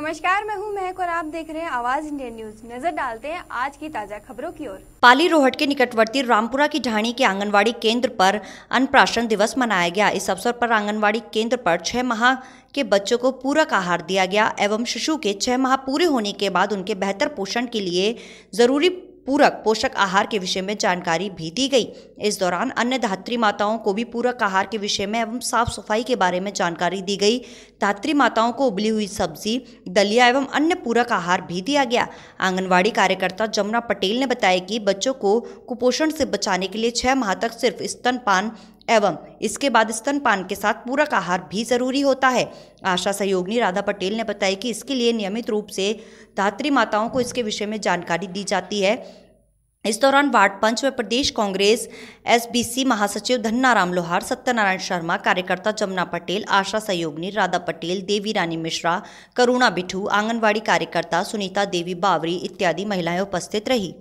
नमस्कार मैं हूं महक और आप देख रहे हैं आवाज इंडिया न्यूज नजर डालते हैं आज की ताजा खबरों की ओर पाली रोहट के निकटवर्ती रामपुरा की ढाणी के आंगनवाड़ी केंद्र पर अन्नप्राशन दिवस मनाया गया इस अवसर पर आंगनवाड़ी केंद्र पर छह माह के बच्चों को पूरक आहार दिया गया एवं शिशु के छह माह पूरे होने के बाद उनके बेहतर पोषण के लिए जरूरी पूरक पोषक आहार के विषय में जानकारी भी दी गई इस दौरान अन्य धात्री माताओं को भी पूरक आहार के विषय में एवं साफ सफाई के बारे में जानकारी दी गई धात्री माताओं को उबली हुई सब्जी दलिया एवं अन्य पूरक आहार भी दिया गया आंगनबाड़ी कार्यकर्ता जमुना पटेल ने बताया कि बच्चों को कुपोषण से बचाने के लिए छह माह तक सिर्फ स्तनपान एवं इसके बाद स्तनपान के साथ पूरक आहार भी जरूरी होता है आशा सहयोगिनी राधा पटेल ने बताया कि इसके लिए नियमित रूप से धात्री माताओं को इसके विषय में जानकारी दी जाती है इस दौरान वार्ड पंच में प्रदेश कांग्रेस एसबीसी महासचिव धन्नाराम लोहार सत्यनारायण शर्मा कार्यकर्ता जमुना पटेल आशा सहयोगनी राधा पटेल देवी रानी मिश्रा करुणा बिठू आंगनबाड़ी कार्यकर्ता सुनीता देवी बावरी इत्यादि महिलाएं उपस्थित रही